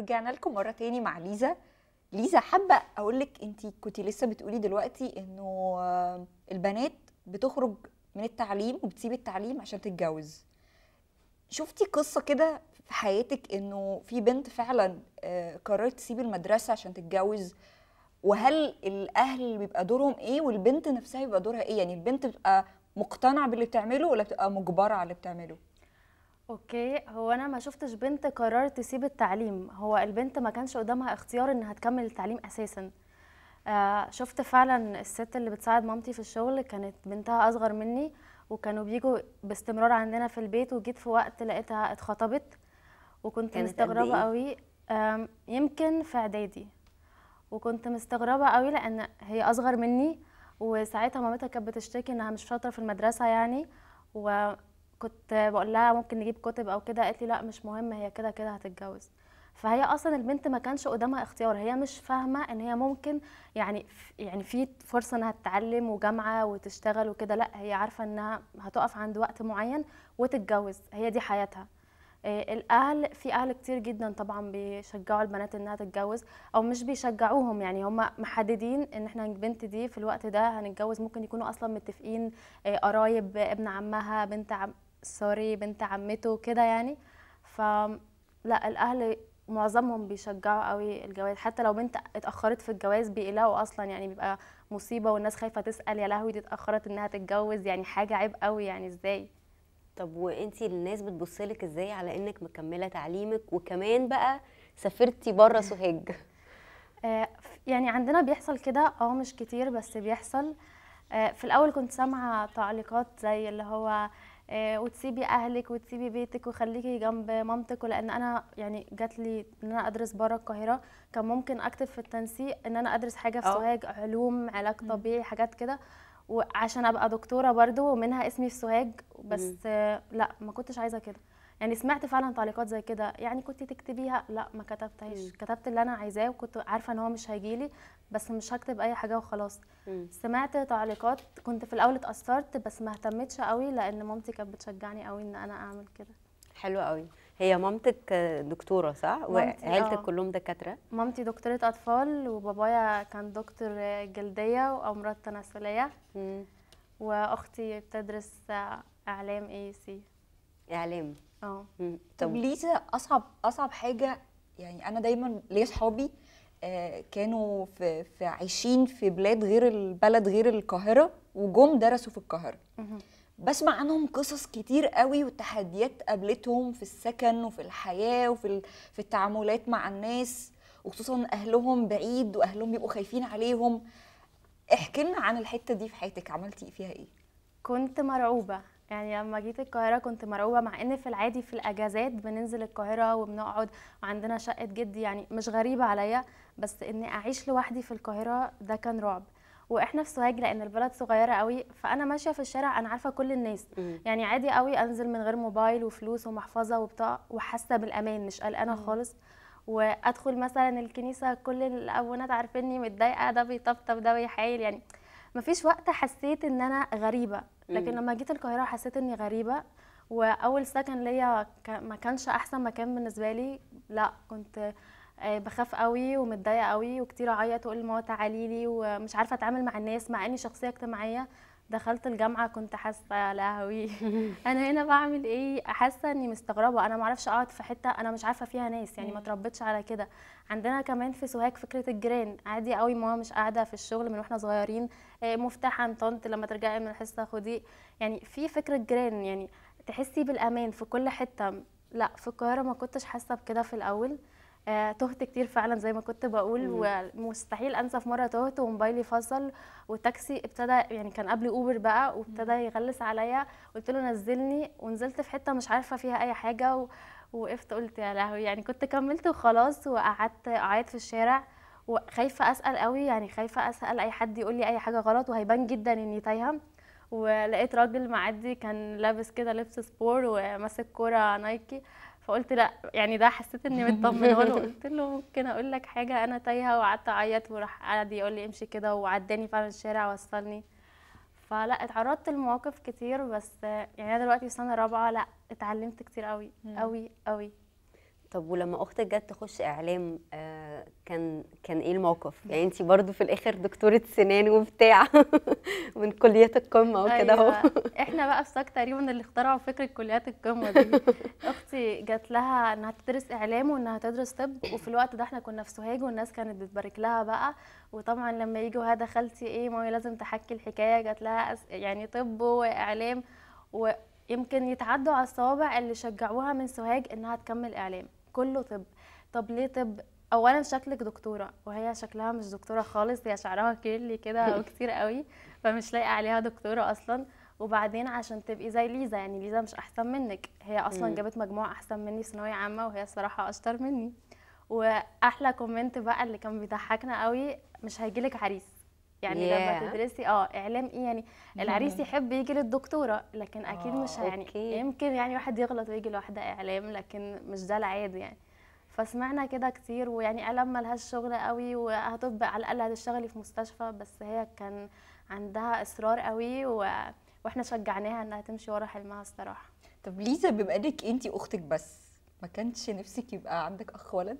ورجعنا لكم مره تاني مع ليزا ليزا حابه اقول لك انت كنت لسه بتقولي دلوقتي انه آه، البنات بتخرج من التعليم وبتسيب التعليم عشان تتجوز شفتي قصه كده في حياتك انه في بنت فعلا آه، قررت تسيب المدرسه عشان تتجوز وهل الاهل بيبقى دورهم ايه والبنت نفسها بيبقى دورها ايه يعني البنت بتبقى مقتنعه باللي بتعمله ولا بتبقى مجبره على اللي بتعمله اوكي هو انا ما شفتش بنت قررت تسيب التعليم هو البنت ما كانش قدامها اختيار انها تكمل التعليم اساسا آه شفت فعلا الست اللي بتساعد مامتي في الشغل كانت بنتها اصغر مني وكانوا بيجوا باستمرار عندنا في البيت وجيت في وقت لقيتها اتخطبت وكنت مستغربه إيه؟ قوي آه يمكن في اعدادي وكنت مستغربه قوي لان هي اصغر مني وساعتها مامتها كانت بتشتكي انها مش شاطره في المدرسه يعني و كنت بقول لها ممكن نجيب كتب او كده قالت لي لا مش مهم هي كده كده هتتجوز فهي اصلا البنت ما كانش قدامها اختيار هي مش فاهمه ان هي ممكن يعني يعني في فرصه انها تتعلم وجامعه وتشتغل وكده لا هي عارفه انها هتقف عند وقت معين وتتجوز هي دي حياتها آه، الاهل في اهل كتير جدا طبعا بيشجعوا البنات انها تتجوز او مش بيشجعوهم يعني هم محددين ان احنا البنت دي في الوقت ده هنتجوز ممكن يكونوا اصلا متفقين آه، قرايب ابن عمها بنت عم سوري بنت عمته وكده يعني ف لا الاهل معظمهم بيشجعوا قوي الجواز حتى لو بنت اتاخرت في الجواز بيقلقوا اصلا يعني بيبقى مصيبه والناس خايفه تسال يا لهوي دي اتاخرت انها تتجوز يعني حاجه عيب قوي يعني ازاي طب وانت الناس بتبص لك ازاي على انك مكمله تعليمك وكمان بقى سافرتي بره سوهاج آه، يعني عندنا بيحصل كده اه مش كتير بس بيحصل آه، في الاول كنت سامعه تعليقات زي اللي هو آه، وتسيبي اهلك وتسيبي بيتك وخليكي جنب مامتك ولان انا يعني جات لي ان انا ادرس بره القاهره كان ممكن اكتب في التنسيق ان انا ادرس حاجه في آه. سوهاج علوم علاج طبيعي حاجات كده وعشان ابقى دكتوره برضو ومنها اسمي في سوهاج بس آه، لا ما كنتش عايزه كده يعني سمعت فعلا تعليقات زي كده يعني كنت تكتبيها لا ما كتبتهاش كتبت اللي انا عايزاه وكنت عارفه ان هو مش هيجيلي بس مش هكتب اي حاجه وخلاص مم. سمعت تعليقات كنت في الاول اتاثرت بس ما اهتمتش قوي لان مامتي كانت بتشجعني قوي ان انا اعمل كده حلو قوي هي مامتك دكتورة صح؟ وعيلتك آه. كلهم دكاترة؟ مامتي دكتورة أطفال وبابايا كان دكتور جلدية وأمراض تناسلية وأختي بتدرس إعلام اي سي إعلام اه. طب ليزا اصعب اصعب حاجه يعني انا دايما ليا صحابي آه، كانوا في, في عايشين في بلاد غير البلد غير القاهره وجم درسوا في القاهره بسمع عنهم قصص كتير قوي وتحديات قابلتهم في السكن وفي الحياه وفي في التعاملات مع الناس وخصوصا اهلهم بعيد واهلهم بيبقوا خايفين عليهم احكي لنا عن الحته دي في حياتك عملتي فيها ايه كنت مرعوبه يعني لما جيت القاهرة كنت مرعوبة مع إن في العادي في الأجازات بننزل القاهرة وبنقعد وعندنا شقة جدي يعني مش غريبة عليا بس إني أعيش لوحدي في القاهرة ده كان رعب واحنا في سوهاج لان البلد صغيره قوي فانا ماشيه في الشارع انا عارفه كل الناس يعني عادي قوي انزل من غير موبايل وفلوس ومحفظه وبتاع وحاسه بالامان مش قلقانه خالص وادخل مثلا الكنيسه كل الابونات عارفيني متضايقه ده بيطبطب ده بيحايل يعني مفيش وقت حسيت ان انا غريبه لكن لما جيت القاهره حسيت اني غريبه واول سكن ليا ما كانش احسن مكان بالنسبه لي لا كنت آه، بخاف قوي ومتضايقه قوي وكتير اعيط واقول لماما تعالي لي ومش عارفه اتعامل مع الناس مع اني شخصيه اجتماعيه دخلت الجامعه كنت حاسه يا لهوي انا هنا بعمل ايه حاسه اني مستغربه انا ما اعرفش اقعد في حته انا مش عارفه فيها ناس يعني ما اتربيتش على كده عندنا كمان في سوهاج فكره الجيران عادي قوي ماما مش قاعده في الشغل من واحنا صغيرين آه، مفتاح عن طنط لما ترجعي من الحصه خدي يعني في فكره جيران يعني تحسي بالامان في كل حته لا في القاهره ما كنتش حاسه بكده في الاول آه، تهت كتير فعلا زي ما كنت بقول ومستحيل انسى في مره تهت وموبايلي فصل والتاكسي ابتدى يعني كان قبل اوبر بقى وابتدى يغلس عليا قلت له نزلني ونزلت في حته مش عارفه فيها اي حاجه و... وقفت قلت يا لهوي يعني كنت كملت وخلاص وقعدت اعيط في الشارع وخايفه اسال قوي يعني خايفه اسال اي حد يقول لي اي حاجه غلط وهيبان جدا اني تايهه ولقيت راجل معدي كان لابس كده لبس سبور وماسك كوره نايكي فقلت لا يعني ده حسيت اني مطمنه له قلت له ممكن اقول لك حاجه انا تايهه وقعدت اعيط وراح قعد يقول لي امشي كده وعداني فعلا الشارع وصلني فلا اتعرضت لمواقف كتير بس يعني انا دلوقتي في سنه رابعه لا اتعلمت كتير قوي قوي قوي طب ولما اختك جت تخش اعلام آه كان كان ايه الموقف؟ يعني انت برضو في الاخر دكتوره سنان وبتاع من كليات القمه وكده أيوة. اهو أيوة. احنا بقى في ساك تقريبا اللي اخترعوا فكره كليات القمه دي اختي جات لها انها تدرس اعلام وانها تدرس طب وفي الوقت ده احنا كنا في سوهاج والناس كانت بتبارك لها بقى وطبعا لما يجوا هذا خالتي ايه مامي لازم تحكي الحكايه جات لها يعني طب واعلام ويمكن يتعدوا على الصوابع اللي شجعوها من سوهاج انها تكمل اعلام كله طب طب ليه طب اولا شكلك دكتوره وهي شكلها مش دكتوره خالص هي شعرها كيرلي كده وكتير قوي فمش لايقه عليها دكتوره اصلا وبعدين عشان تبقي زي ليزا يعني ليزا مش احسن منك هي اصلا جابت مجموع احسن مني ثانويه عامه وهي الصراحه اشطر مني واحلى كومنت بقى اللي كان بيضحكنا قوي مش هيجيلك عريس يعني yeah. لما تدرسي اه اعلام ايه يعني العريس يحب يجي للدكتوره لكن اكيد مش آه، يعني okay. يمكن يعني واحد يغلط ويجي لواحده اعلام لكن مش ده العادي يعني فسمعنا كده كتير ويعني اعلام ملهاش شغل قوي وهتطبق على الاقل هتشتغلي في مستشفى بس هي كان عندها اصرار قوي و... واحنا شجعناها انها تمشي ورا حلمها الصراحه طب ليزا بما انك انت اختك بس ما كانش نفسك يبقى عندك اخ ولد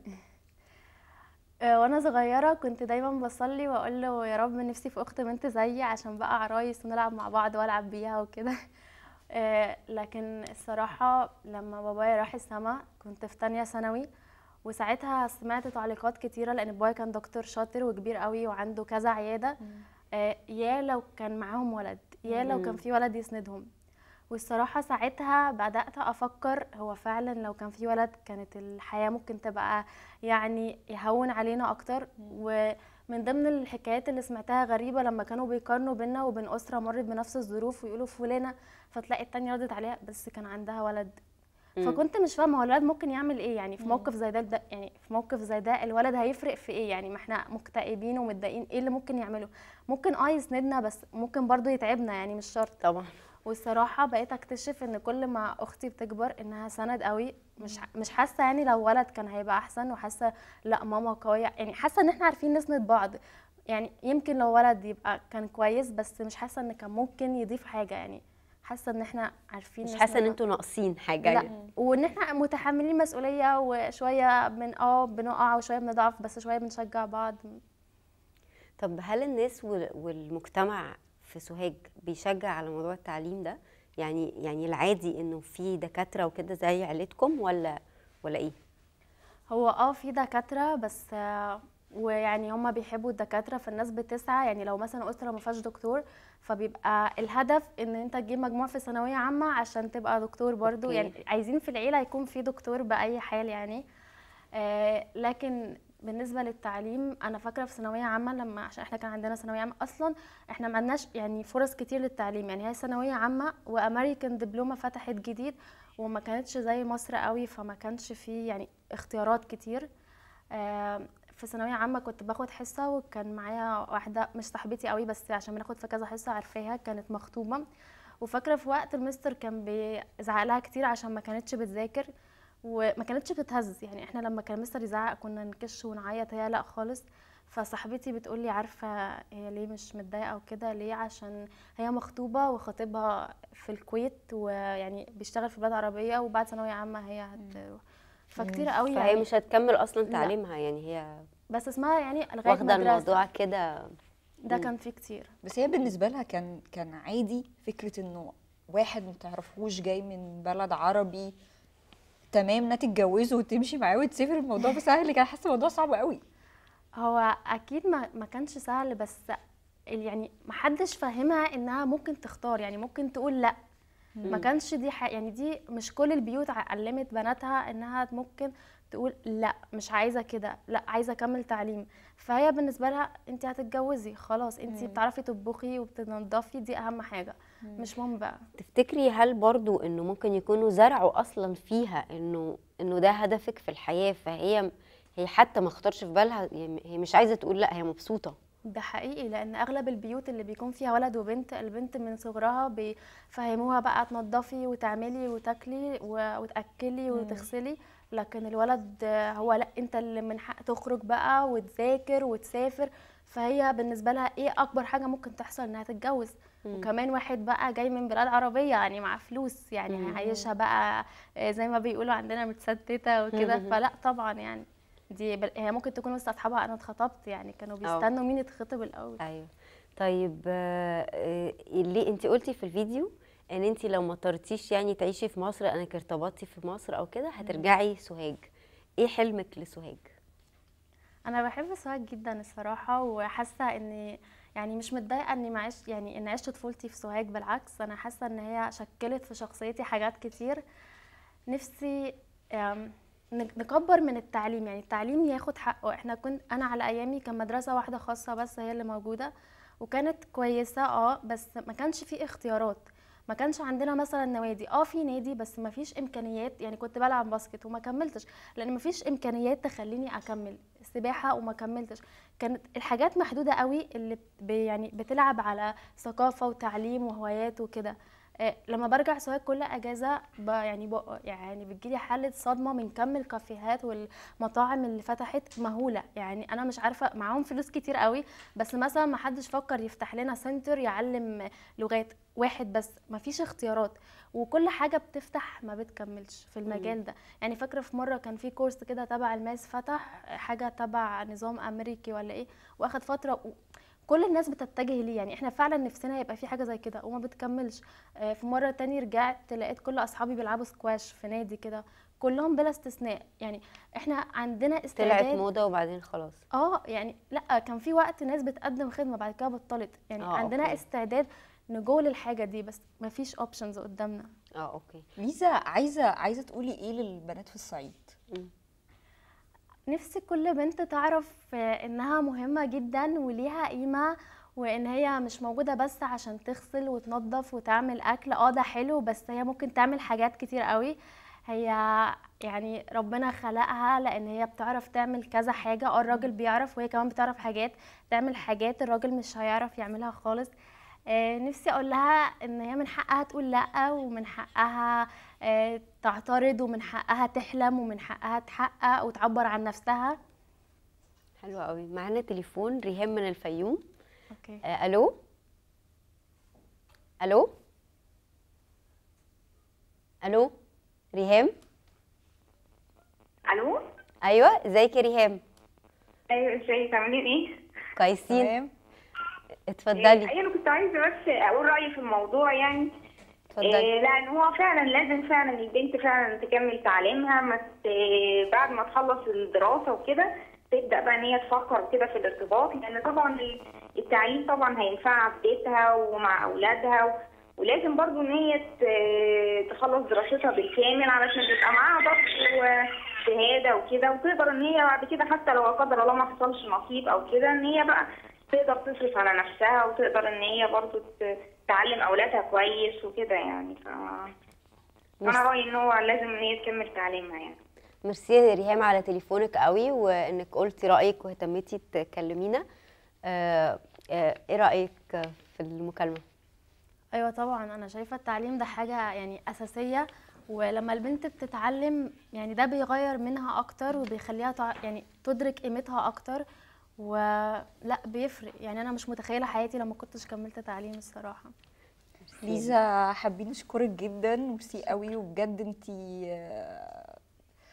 آه، وانا صغيره كنت دايما بصلي واقول له يا رب نفسي في اخت بنت زيي عشان بقى عرايس ونلعب مع بعض والعب بيها وكده آه، لكن الصراحه لما بابايا راح السما كنت في تانية ثانوي وساعتها سمعت تعليقات كتيره لان بابايا كان دكتور شاطر وكبير قوي وعنده كذا عياده آه، يا لو كان معاهم ولد يا لو كان في ولد يسندهم والصراحة ساعتها بدأت أفكر هو فعلا لو كان في ولد كانت الحياة ممكن تبقى يعني يهون علينا أكتر ومن ضمن الحكايات اللي سمعتها غريبة لما كانوا بيقارنوا بينا وبين أسرة مرت بنفس الظروف ويقولوا فلانة فتلاقي التانية ردت عليها بس كان عندها ولد فكنت مش فاهمه هو الولد ممكن يعمل ايه يعني في موقف زي ده يعني في موقف زي ده الولد هيفرق في ايه يعني ما احنا مكتئبين ومتضايقين ايه اللي ممكن يعمله ممكن اه يسندنا بس ممكن برضه يتعبنا يعني مش شرط طبعا والصراحه بقيت اكتشف ان كل ما اختي بتكبر انها سند قوي مش مش حاسه يعني لو ولد كان هيبقى احسن وحاسه لا ماما قويه يعني حاسه ان احنا عارفين نسند بعض يعني يمكن لو ولد يبقى كان كويس بس مش حاسه ان كان ممكن يضيف حاجه يعني حاسه ان احنا عارفين مش حاسه ان انتوا ناقصين حاجه لا يعني. وان احنا متحملين مسؤوليه وشويه من اه بنقع وشويه بنضعف بس شويه بنشجع بعض طب هل الناس والمجتمع في سوهاج بيشجع على موضوع التعليم ده يعني يعني العادي انه في دكاتره وكده زي عيلتكم ولا ولا ايه هو اه في دكاتره بس ويعني هم بيحبوا الدكاتره فالناس بتسعى يعني لو مثلا اسره ما فيهاش دكتور فبيبقى الهدف ان انت تجيب مجموع في ثانويه عامه عشان تبقى دكتور برضو أوكي. يعني عايزين في العيله يكون في دكتور باي حال يعني آه لكن بالنسبه للتعليم انا فاكره في ثانويه عامه لما عشان احنا كان عندنا ثانويه عامه اصلا احنا ما عندناش يعني فرص كتير للتعليم يعني هي ثانويه عامه وامريكان دبلومه فتحت جديد وما كانتش زي مصر قوي فما كانش فيه يعني اختيارات كتير في ثانويه عامه كنت باخد حصه وكان معايا واحده مش صاحبتي قوي بس عشان بناخد في كذا حصه عارفاها كانت مخطوبه وفاكره في وقت المستر كان بيزعق لها كتير عشان ما كانتش بتذاكر وما كانتش بتتهز يعني احنا لما كان مستر يزعق كنا نكش ونعيط هي لا خالص فصاحبتي بتقولي عارفه هي ليه مش متضايقه وكده ليه عشان هي مخطوبه وخطيبها في الكويت ويعني بيشتغل في بلد عربيه وبعد ثانويه عامه هي هتروح فكتير قوي فهي يعني مش هتكمل اصلا تعليمها لا. يعني هي بس اسمها يعني لغايه واخده الموضوع كده ده كان فيه كتير بس هي بالنسبه لها كان كان عادي فكره انه واحد ما تعرفوش جاي من بلد عربي تمام انها تتجوزوا وتمشي معاه وتسافر الموضوع سهل كان حاسه الموضوع صعب قوي هو اكيد ما, ما كانش سهل بس يعني ما حدش فاهمها انها ممكن تختار يعني ممكن تقول لا ما كانش دي حق يعني دي مش كل البيوت علمت بناتها انها ممكن تقول لا مش عايزه كده لا عايزه اكمل تعليم فهي بالنسبه لها انت هتتجوزي خلاص انت بتعرفي تطبخي وبتنضفي دي اهم حاجه مم. مش مهم بقى تفتكري هل برضو انه ممكن يكونوا زرعوا اصلا فيها انه انه ده هدفك في الحياه فهي هي حتى ما اختارش في بالها هي مش عايزه تقول لا هي مبسوطه ده حقيقي لان اغلب البيوت اللي بيكون فيها ولد وبنت البنت من صغرها بيفهموها بقى تنضفي وتعملي وتاكلي وتاكلي وتغسلي لكن الولد هو لا انت اللي من حق تخرج بقى وتذاكر وتسافر فهي بالنسبه لها ايه اكبر حاجه ممكن تحصل انها تتجوز مم. وكمان واحد بقى جاي من بلاد عربيه يعني مع فلوس يعني عايشها بقى زي ما بيقولوا عندنا متستته وكده فلا طبعا يعني دي بل... هي ممكن تكون بس اصحابها انا اتخطبت يعني كانوا بيستنوا مين يتخطب الاول ايوه طيب اللي آه، آه، انت قلتي في الفيديو ان انت لو ما طرتيش يعني تعيشي في مصر انا ارتبطتي في مصر او كده هترجعي سوهاج ايه حلمك لسوهاج انا بحب سوهاج جدا الصراحه وحاسه ان يعني مش متضايقه اني معيش يعني ان عشت طفولتي في سوهاج بالعكس انا حاسه ان هي شكلت في شخصيتي حاجات كتير نفسي نكبر من التعليم يعني التعليم ياخد حقه احنا كنت انا على ايامي كان مدرسه واحده خاصه بس هي اللي موجوده وكانت كويسه اه بس ما كانش في اختيارات ما كانش عندنا مثلا نوادي اه في نادي بس ما فيش امكانيات يعني كنت بلعب باسكت وما كملتش لان ما فيش امكانيات تخليني اكمل سباحه وما كملتش كانت الحاجات محدوده قوي اللي يعني بتلعب على ثقافه وتعليم وهوايات وكده آه، لما برجع سواء كل اجازه يعني يعني بتجيلي حاله صدمه من كم الكافيهات والمطاعم اللي فتحت مهوله يعني انا مش عارفه معاهم فلوس كتير قوي بس مثلا ما حدش فكر يفتح لنا سنتر يعلم لغات واحد بس ما فيش اختيارات وكل حاجه بتفتح ما بتكملش في المجال ده يعني فاكره في مره كان في كورس كده تبع الماس فتح حاجه تبع نظام امريكي ولا ايه واخد فتره كل الناس بتتجه ليه يعني احنا فعلا نفسنا يبقى في حاجه زي كده وما بتكملش آه، في مره تانية رجعت لقيت كل اصحابي بيلعبوا سكواش في نادي كده كلهم بلا استثناء يعني احنا عندنا استعداد طلعت موضه وبعدين خلاص اه يعني لا كان في وقت ناس بتقدم خدمه بعد كده بطلت يعني آه عندنا أوكي. استعداد نجول الحاجه دي بس ما فيش اوبشنز قدامنا اه اوكي ميزه عايزه عايزه تقولي ايه للبنات في الصعيد م. نفسي كل بنت تعرف آه، انها مهمه جدا وليها قيمه وان هي مش موجوده بس عشان تغسل وتنظف وتعمل اكل اه ده حلو بس هي ممكن تعمل حاجات كتير قوي هي يعني ربنا خلقها لان هي بتعرف تعمل كذا حاجه اه الراجل بيعرف وهي كمان بتعرف حاجات تعمل حاجات الراجل مش هيعرف يعملها خالص آه، نفسي اقول لها ان هي من حقها تقول لا ومن حقها آه، تعترض ومن حقها تحلم ومن حقها تحقق وتعبر عن نفسها حلوة قوي معانا تليفون ريهام من الفيوم اوكي آه، الو الو الو ريهام الو ايوه ازيك يا ريهام ايوه ازيك عاملين ايه كويسين تمام اتفضلي إيه، ايوه انا كنت عايزه بس اقول رايي في الموضوع يعني إيه لان هو فعلا لازم فعلا البنت فعلا تكمل تعليمها مت... بعد ما تخلص الدراسه وكده تبدا بقى ان هي تفكر كده في الارتباط لان طبعا التعليم طبعا هينفعها في بيتها ومع اولادها ولازم برضو ان هي تخلص دراستها بالكامل علشان تبقى معاها ضغط وشهاده وكده وتقدر ان هي بعد كده حتى لو لا قدر الله ما حصلش نصيب او كده ان هي بقى تقدر تصرف على نفسها وتقدر ان هي برضو تعلم اولادها كويس وكده يعني ف انا رايي ان هو لازم ان هي تكمل تعليمها يعني ميرسي يا ريهام على تليفونك قوي وانك قلتي رايك واهتميتي تكلمينا آه، آه، ايه رايك في المكالمه ايوه طبعا انا شايفه التعليم ده حاجه يعني اساسيه ولما البنت بتتعلم يعني ده بيغير منها اكتر وبيخليها يعني تدرك قيمتها اكتر ولا بيفرق يعني انا مش متخيله حياتي لما كنتش كملت تعليم الصراحه ليزا حابين نشكرك جدا ميرسي قوي وبجد انت آه،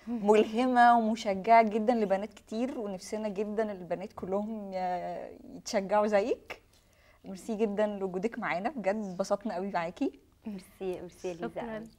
ملهمه ومشجعه جدا لبنات كتير ونفسنا جدا البنات كلهم آه، يتشجعوا زيك ميرسي جدا لوجودك معانا بجد اتبسطنا قوي معاكي ميرسي ميرسي ليزا شكرا